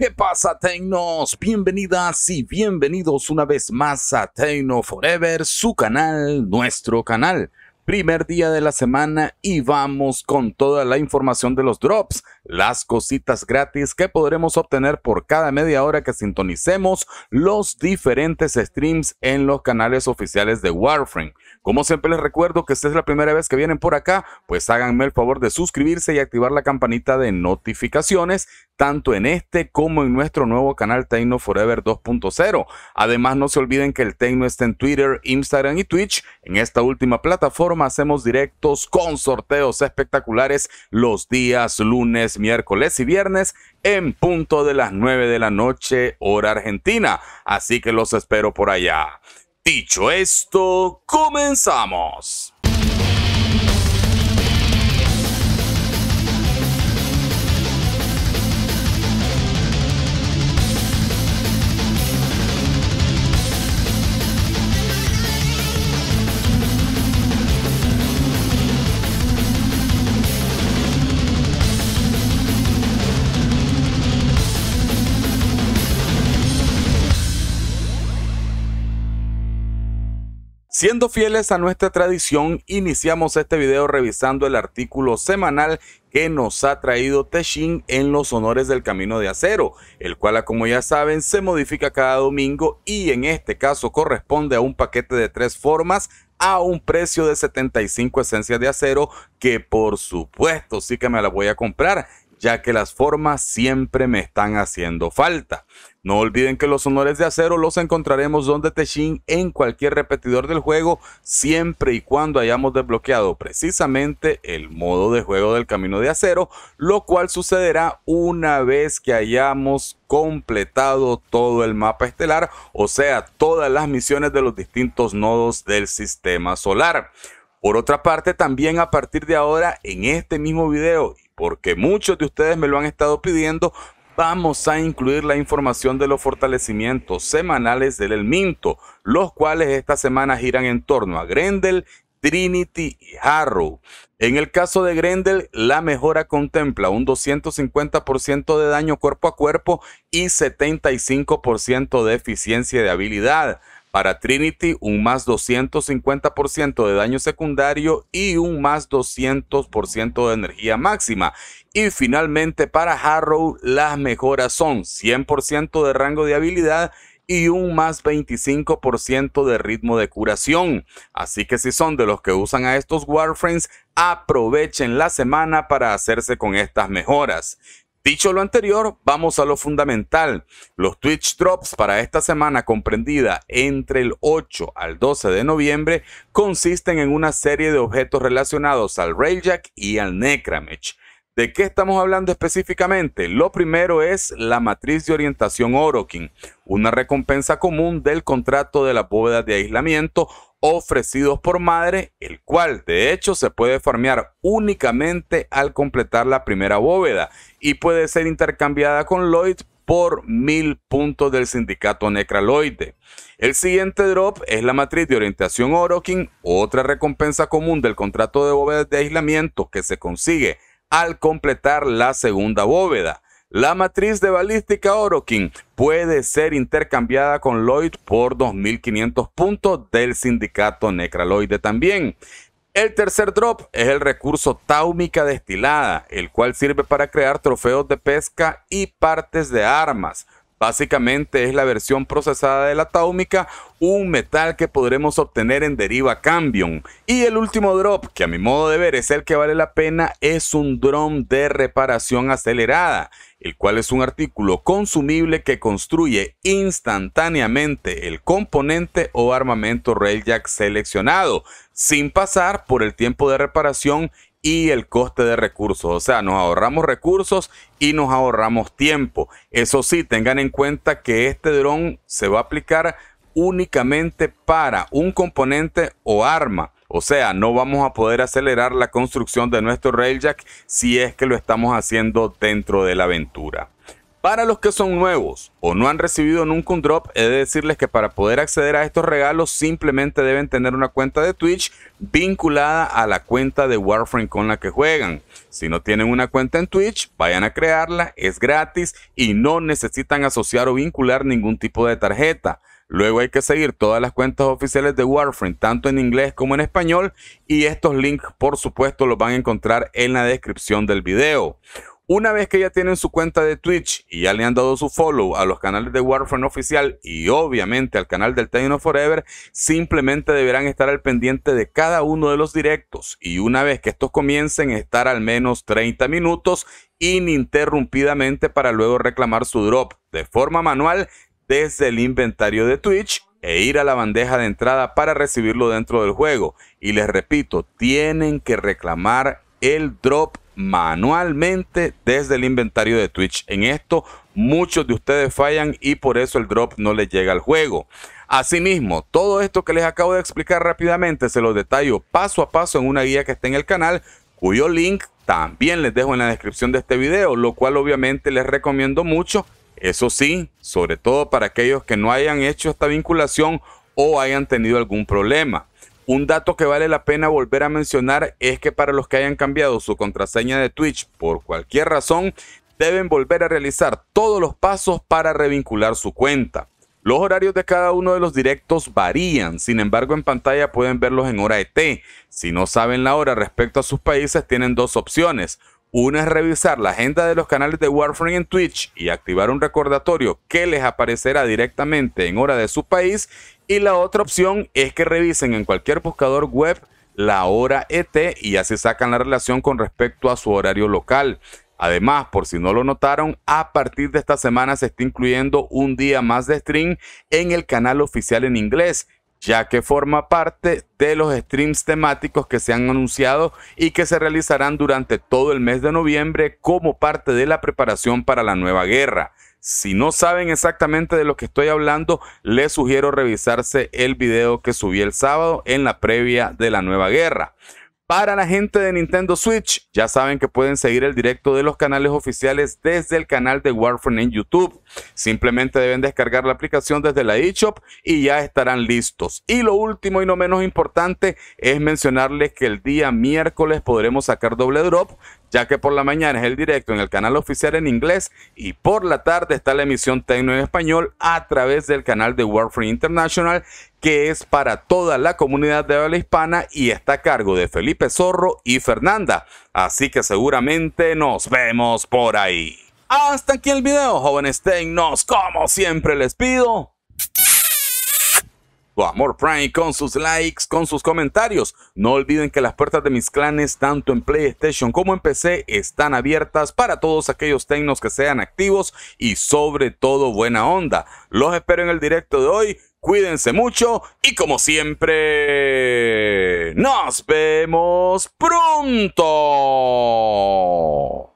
¿Qué pasa, Teinos? Bienvenidas y bienvenidos una vez más a Tecno Forever, su canal, nuestro canal. Primer día de la semana y vamos con toda la información de los drops, las cositas gratis que podremos obtener por cada media hora que sintonicemos los diferentes streams en los canales oficiales de Warframe. Como siempre les recuerdo que si es la primera vez que vienen por acá, pues háganme el favor de suscribirse y activar la campanita de notificaciones tanto en este como en nuestro nuevo canal Tecno Forever 2.0. Además, no se olviden que el Tecno está en Twitter, Instagram y Twitch. En esta última plataforma hacemos directos con sorteos espectaculares los días lunes, miércoles y viernes en punto de las 9 de la noche hora argentina. Así que los espero por allá. Dicho esto, comenzamos. Siendo fieles a nuestra tradición, iniciamos este video revisando el artículo semanal que nos ha traído Teshin en los honores del camino de acero, el cual como ya saben se modifica cada domingo y en este caso corresponde a un paquete de tres formas a un precio de 75 esencias de acero que por supuesto sí que me la voy a comprar ya que las formas siempre me están haciendo falta. No olviden que los honores de acero los encontraremos donde Techin en cualquier repetidor del juego, siempre y cuando hayamos desbloqueado precisamente el modo de juego del camino de acero, lo cual sucederá una vez que hayamos completado todo el mapa estelar, o sea, todas las misiones de los distintos nodos del sistema solar. Por otra parte, también a partir de ahora, en este mismo video porque muchos de ustedes me lo han estado pidiendo, vamos a incluir la información de los fortalecimientos semanales del El Minto, los cuales esta semana giran en torno a Grendel, Trinity y Harrow. En el caso de Grendel, la mejora contempla un 250% de daño cuerpo a cuerpo y 75% de eficiencia de habilidad. Para Trinity un más 250% de daño secundario y un más 200% de energía máxima. Y finalmente para Harrow las mejoras son 100% de rango de habilidad y un más 25% de ritmo de curación. Así que si son de los que usan a estos Warframes, aprovechen la semana para hacerse con estas mejoras. Dicho lo anterior, vamos a lo fundamental. Los Twitch Drops para esta semana comprendida entre el 8 al 12 de noviembre consisten en una serie de objetos relacionados al Railjack y al Necramech. ¿De qué estamos hablando específicamente? Lo primero es la matriz de orientación Orokin, una recompensa común del contrato de la bóveda de aislamiento ofrecidos por madre, el cual de hecho se puede farmear únicamente al completar la primera bóveda y puede ser intercambiada con Lloyd por mil puntos del sindicato necraloide. El siguiente drop es la matriz de orientación Orokin, otra recompensa común del contrato de bóvedas de aislamiento que se consigue al completar la segunda bóveda. La matriz de balística Orokin puede ser intercambiada con Lloyd por 2.500 puntos del sindicato Necraloide también. El tercer drop es el recurso Taumica destilada, el cual sirve para crear trofeos de pesca y partes de armas. Básicamente es la versión procesada de la taumica, un metal que podremos obtener en deriva Cambion. Y el último drop, que a mi modo de ver es el que vale la pena, es un dron de reparación acelerada, el cual es un artículo consumible que construye instantáneamente el componente o armamento Railjack seleccionado, sin pasar por el tiempo de reparación y el coste de recursos. O sea, nos ahorramos recursos y nos ahorramos tiempo. Eso sí, tengan en cuenta que este dron se va a aplicar únicamente para un componente o arma. O sea, no vamos a poder acelerar la construcción de nuestro Railjack si es que lo estamos haciendo dentro de la aventura. Para los que son nuevos o no han recibido nunca un drop, he de decirles que para poder acceder a estos regalos simplemente deben tener una cuenta de Twitch vinculada a la cuenta de Warframe con la que juegan. Si no tienen una cuenta en Twitch, vayan a crearla, es gratis y no necesitan asociar o vincular ningún tipo de tarjeta. Luego hay que seguir todas las cuentas oficiales de Warframe, tanto en inglés como en español, y estos links por supuesto los van a encontrar en la descripción del video. Una vez que ya tienen su cuenta de Twitch y ya le han dado su follow a los canales de Warframe oficial y obviamente al canal del Taino Forever, simplemente deberán estar al pendiente de cada uno de los directos y una vez que estos comiencen estar al menos 30 minutos ininterrumpidamente para luego reclamar su drop de forma manual desde el inventario de Twitch e ir a la bandeja de entrada para recibirlo dentro del juego. Y les repito, tienen que reclamar el drop manualmente desde el inventario de Twitch. En esto muchos de ustedes fallan y por eso el drop no les llega al juego. Asimismo, todo esto que les acabo de explicar rápidamente se los detallo paso a paso en una guía que está en el canal, cuyo link también les dejo en la descripción de este video, lo cual obviamente les recomiendo mucho. Eso sí, sobre todo para aquellos que no hayan hecho esta vinculación o hayan tenido algún problema. Un dato que vale la pena volver a mencionar es que para los que hayan cambiado su contraseña de Twitch por cualquier razón, deben volver a realizar todos los pasos para revincular su cuenta. Los horarios de cada uno de los directos varían, sin embargo en pantalla pueden verlos en hora ET. Si no saben la hora respecto a sus países, tienen dos opciones. Una es revisar la agenda de los canales de Warframe en Twitch y activar un recordatorio que les aparecerá directamente en hora de su país. Y la otra opción es que revisen en cualquier buscador web la hora ET y así sacan la relación con respecto a su horario local. Además, por si no lo notaron, a partir de esta semana se está incluyendo un día más de stream en el canal oficial en inglés, ya que forma parte de los streams temáticos que se han anunciado y que se realizarán durante todo el mes de noviembre como parte de la preparación para la nueva guerra. Si no saben exactamente de lo que estoy hablando, les sugiero revisarse el video que subí el sábado en la previa de la nueva guerra. Para la gente de Nintendo Switch, ya saben que pueden seguir el directo de los canales oficiales desde el canal de Warframe en YouTube. Simplemente deben descargar la aplicación desde la eShop y ya estarán listos. Y lo último y no menos importante es mencionarles que el día miércoles podremos sacar doble drop ya que por la mañana es el directo en el canal oficial en inglés y por la tarde está la emisión Tecno en español a través del canal de Warframe International, que es para toda la comunidad de habla hispana y está a cargo de Felipe Zorro y Fernanda. Así que seguramente nos vemos por ahí. Hasta aquí el video, jóvenes Tecnos. Como siempre les pido. Amor Prime con sus likes, con sus comentarios. No olviden que las puertas de mis clanes, tanto en PlayStation como en PC, están abiertas para todos aquellos tecnos que sean activos y sobre todo buena onda. Los espero en el directo de hoy. Cuídense mucho y como siempre, nos vemos pronto.